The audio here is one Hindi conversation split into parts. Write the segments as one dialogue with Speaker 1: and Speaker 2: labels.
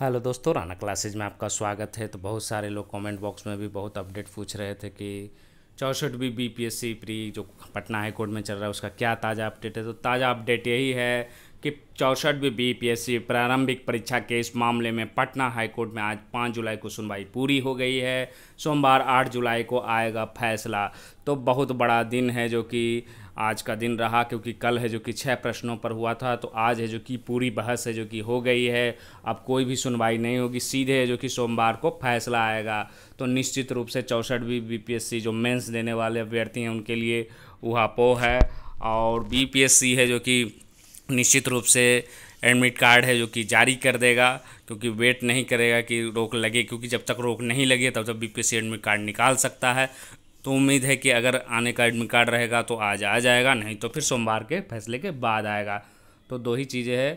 Speaker 1: हेलो दोस्तों राना क्लासेज में आपका स्वागत है तो बहुत सारे लोग कमेंट बॉक्स में भी बहुत अपडेट पूछ रहे थे कि चौंसठ B B P S C pre जो पटना हाई कोर्ट में चल रहा है उसका क्या ताज़ा अपडेट है तो ताज़ा अपडेट यही है कि चौंसठ B B P S C प्रारंभिक परीक्षा के इस मामले में पटना हाईकोर्ट में आज पाँच जुलाई को सुनवाई पूरी हो गई है सोमवार आठ जुलाई को आएगा फैसला तो बहुत बड़ा दिन है जो कि आज का दिन रहा क्योंकि कल है जो कि छः प्रश्नों पर हुआ था तो आज है जो कि पूरी बहस है जो कि हो गई है अब कोई भी सुनवाई नहीं होगी सीधे है जो कि सोमवार को फैसला आएगा तो निश्चित रूप से चौंसठवीं सी जो मेंस देने वाले अभ्यर्थी हैं उनके लिए उहापोह है और सी है जो कि निश्चित रूप से एडमिट कार्ड है जो कि जारी कर देगा क्योंकि वेट नहीं करेगा कि रोक लगे क्योंकि जब तक रोक नहीं लगे तब तक सी एडमिट कार्ड निकाल सकता है तो उम्मीद है कि अगर आने का एडमिट कार्ड रहेगा तो आज आ जाएगा नहीं तो फिर सोमवार के फैसले के बाद आएगा तो दो ही चीज़ें हैं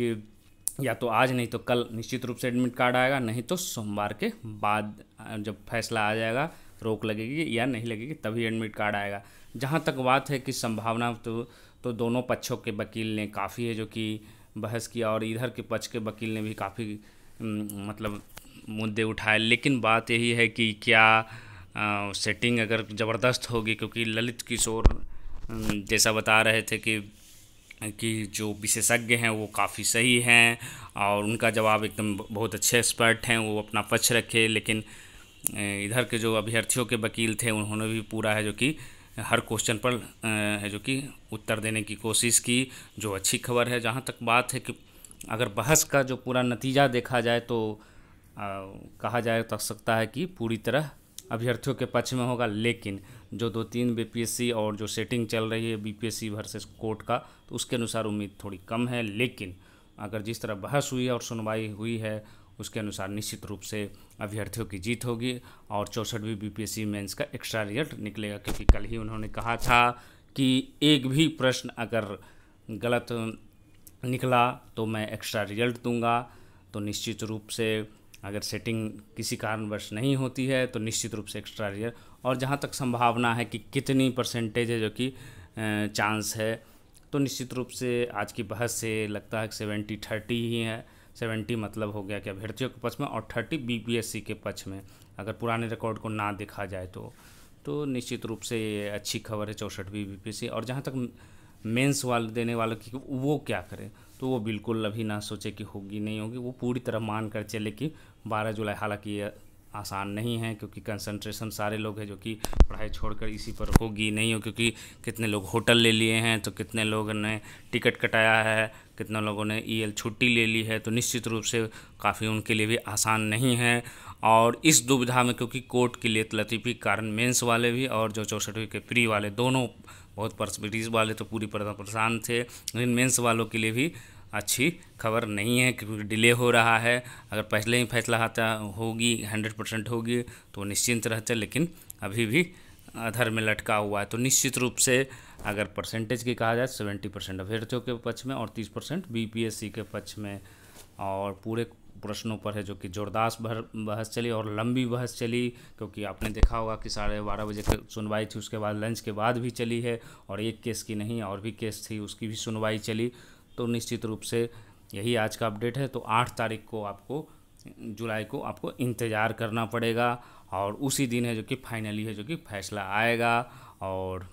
Speaker 1: कि या तो आज नहीं तो कल निश्चित रूप से एडमिट कार्ड आएगा नहीं तो सोमवार के बाद जब फैसला आ जाएगा रोक लगेगी या नहीं लगेगी तभी एडमिट कार्ड आएगा जहाँ तक बात है कि संभावना तो तो दोनों पक्षों के वकील ने काफ़ी है जो कि बहस किया और इधर के पक्ष के वकील ने भी काफ़ी मतलब मुद्दे उठाए लेकिन बात यही है कि क्या सेटिंग अगर ज़बरदस्त होगी क्योंकि ललित किशोर जैसा बता रहे थे कि कि जो विशेषज्ञ हैं वो काफ़ी सही हैं और उनका जवाब एकदम बहुत अच्छे एक्सपर्ट हैं वो अपना पक्ष रखे लेकिन इधर के जो अभ्यर्थियों के वकील थे उन्होंने भी पूरा है जो कि हर क्वेश्चन पर है जो कि उत्तर देने की कोशिश की जो अच्छी खबर है जहाँ तक बात है कि अगर बहस का जो पूरा नतीजा देखा जाए तो आ, कहा जा तो सकता है कि पूरी तरह अभ्यर्थियों के पक्ष में होगा लेकिन जो दो तीन बीपीएससी और जो सेटिंग चल रही है बीपीएससी वर्सेस कोर्ट का तो उसके अनुसार उम्मीद थोड़ी कम है लेकिन अगर जिस तरह बहस हुई है और सुनवाई हुई है उसके अनुसार निश्चित रूप से अभ्यर्थियों की जीत होगी और चौंसठवीं बी पी मेंस का एक्स्ट्रा रिजल्ट निकलेगा क्योंकि कल ही उन्होंने कहा था कि एक भी प्रश्न अगर गलत निकला तो मैं एक्स्ट्रा रिजल्ट दूंगा तो निश्चित रूप से अगर सेटिंग किसी कारणवश नहीं होती है तो निश्चित रूप से एक्स्ट्रा रियर और जहाँ तक संभावना है कि कितनी परसेंटेज है जो कि चांस है तो निश्चित रूप से आज की बहस से लगता है कि सेवेंटी थर्टी ही है सेवेंटी मतलब हो गया कि अभ्यर्थियों के पक्ष में और थर्टी बीपीएससी के पक्ष में अगर पुराने रिकॉर्ड को ना देखा जाए तो तो निश्चित रूप से ये अच्छी खबर है चौंसठवीं बी और जहाँ तक मेंस वाले देने वालों की वो क्या करें तो वो बिल्कुल अभी ना सोचे कि होगी नहीं होगी वो पूरी तरह मान कर चले कि बारह जुलाई हालांकि आसान नहीं है क्योंकि कंसंट्रेशन सारे लोग हैं जो कि पढ़ाई छोड़कर इसी पर होगी नहीं हो क्योंकि कितने लोग होटल ले लिए हैं तो कितने लोगों ने टिकट कटाया है कितने लोगों ने ई e छुट्टी ले ली है तो निश्चित रूप से काफ़ी उनके लिए भी आसान नहीं है और इस दुविधा में क्योंकि कोर्ट के लिए लतीफ़ी कारण मेंस वाले भी और जो चौसठवीं के प्री वाले दोनों बहुत ब्रिटिश वाले तो पूरी परेशान थे लेकिन मेंस वालों के लिए भी अच्छी खबर नहीं है क्योंकि डिले हो रहा है अगर पहले ही फैसला आता होगी हंड्रेड परसेंट होगी तो निश्चिंत रहते लेकिन अभी भी अधर में लटका हुआ है तो निश्चित रूप से अगर परसेंटेज की कहा जाए सेवेंटी परसेंट अभ्यर्थियों के पक्ष में और तीस परसेंट बी के पक्ष में और पूरे प्रश्नों पर है जो कि जोरदार बहस चली और लंबी बहस चली क्योंकि आपने देखा होगा कि साढ़े बारह बजे की सुनवाई थी उसके बाद लंच के बाद भी चली है और एक केस की नहीं और भी केस थी उसकी भी सुनवाई चली तो निश्चित रूप से यही आज का अपडेट है तो आठ तारीख को आपको जुलाई को आपको इंतज़ार करना पड़ेगा और उसी दिन है जो कि फाइनली है जो कि फैसला आएगा और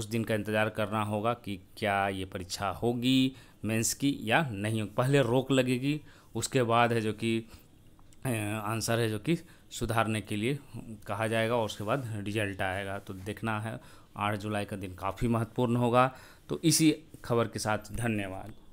Speaker 1: उस दिन का इंतज़ार करना होगा कि क्या ये परीक्षा होगी मेंस की या नहीं होगी पहले रोक लगेगी उसके बाद है जो कि आंसर है जो कि सुधारने के लिए कहा जाएगा और उसके बाद रिजल्ट आएगा तो देखना है आठ जुलाई का दिन काफ़ी महत्वपूर्ण होगा तो इसी खबर के साथ धन्यवाद